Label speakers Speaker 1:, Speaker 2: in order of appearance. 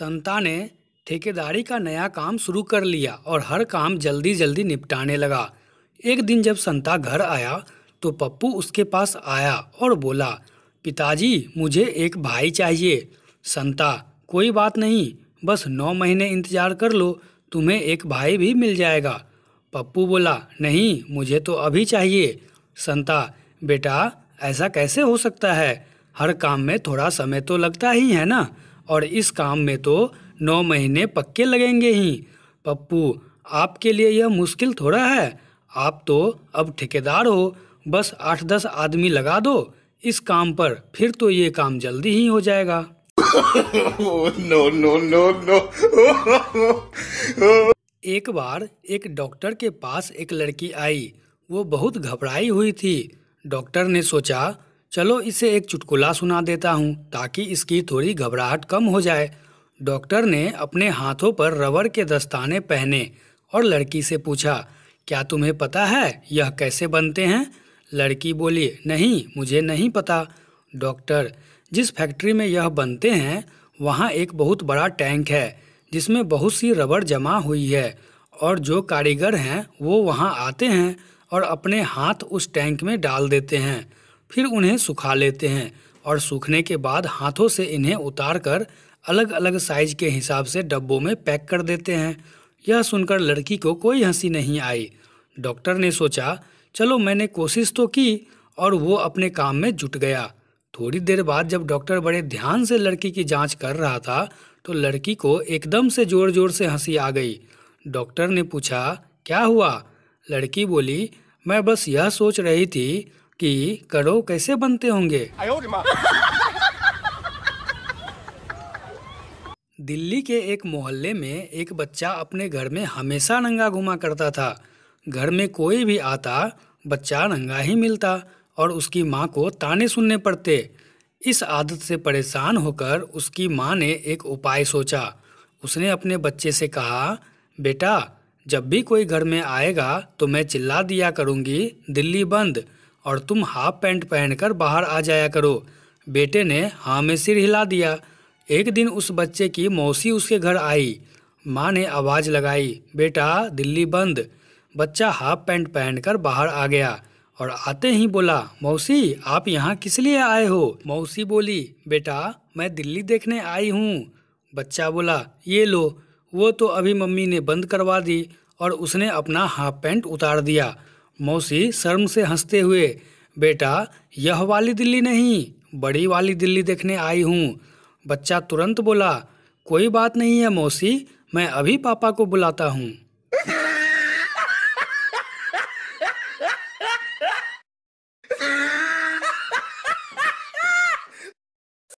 Speaker 1: संता ने ठेकेदारी का नया काम शुरू कर लिया और हर काम जल्दी जल्दी निपटाने लगा एक दिन जब संता घर आया तो पप्पू उसके पास आया और बोला पिताजी मुझे एक भाई चाहिए संता कोई बात नहीं बस नौ महीने इंतज़ार कर लो तुम्हें एक भाई भी मिल जाएगा पप्पू बोला नहीं मुझे तो अभी चाहिए संता बेटा ऐसा कैसे हो सकता है हर काम में थोड़ा समय तो लगता ही है ना और इस काम में तो नौ महीने पक्के लगेंगे ही पप्पू आपके लिए यह मुश्किल थोड़ा है आप तो अब ठेकेदार हो बस आठ दस आदमी लगा दो इस काम पर फिर तो ये काम जल्दी ही हो जाएगा नो नो नो नो एक बार एक डॉक्टर के पास एक लड़की आई वो बहुत घबराई हुई थी डॉक्टर ने सोचा चलो इसे एक चुटकुला सुना देता हूँ ताकि इसकी थोड़ी घबराहट कम हो जाए डॉक्टर ने अपने हाथों पर रबर के दस्ताने पहने और लड़की से पूछा क्या तुम्हें पता है यह कैसे बनते हैं लड़की बोली नहीं मुझे नहीं पता डॉक्टर जिस फैक्ट्री में यह बनते हैं वहाँ एक बहुत बड़ा टैंक है जिसमें बहुत सी रबर जमा हुई है और जो कारीगर हैं वो वहाँ आते हैं और अपने हाथ उस टैंक में डाल देते हैं फिर उन्हें सुखा लेते हैं और सूखने के बाद हाथों से इन्हें उतार कर अलग अलग साइज के हिसाब से डब्बों में पैक कर देते हैं यह सुनकर लड़की को कोई हंसी नहीं आई डॉक्टर ने सोचा चलो मैंने कोशिश तो की और वो अपने काम में जुट गया थोड़ी देर बाद जब डॉक्टर बड़े ध्यान से लड़की की जांच कर रहा था तो लड़की को एकदम से ज़ोर ज़ोर से हंसी आ गई डॉक्टर ने पूछा क्या हुआ लड़की बोली मैं बस यह सोच रही थी कि कड़ो कैसे बनते होंगे दिल्ली के एक मोहल्ले में एक बच्चा अपने घर में हमेशा नंगा घुमा करता था घर में कोई भी आता बच्चा नंगा ही मिलता और उसकी माँ को ताने सुनने पड़ते इस आदत से परेशान होकर उसकी माँ ने एक उपाय सोचा उसने अपने बच्चे से कहा बेटा जब भी कोई घर में आएगा तो मैं चिल्ला दिया करूँगी दिल्ली बंद और तुम हाफ पैंट पहनकर बाहर आ जाया करो बेटे ने हाँ में सिर हिला दिया एक दिन उस बच्चे की मौसी उसके घर आई माँ ने आवाज़ लगाई बेटा दिल्ली बंद बच्चा हाफ पैंट पहनकर बाहर आ गया और आते ही बोला मौसी आप यहाँ किस लिए आए हो मौसी बोली बेटा मैं दिल्ली देखने आई हूँ बच्चा बोला ये लो वो तो अभी मम्मी ने बंद करवा दी और उसने अपना हाफ पैंट उतार दिया मौसी शर्म से हंसते हुए बेटा यह वाली दिल्ली नहीं बड़ी वाली दिल्ली देखने आई हूँ बच्चा तुरंत बोला कोई बात नहीं है मौसी मैं अभी पापा को बुलाता हूँ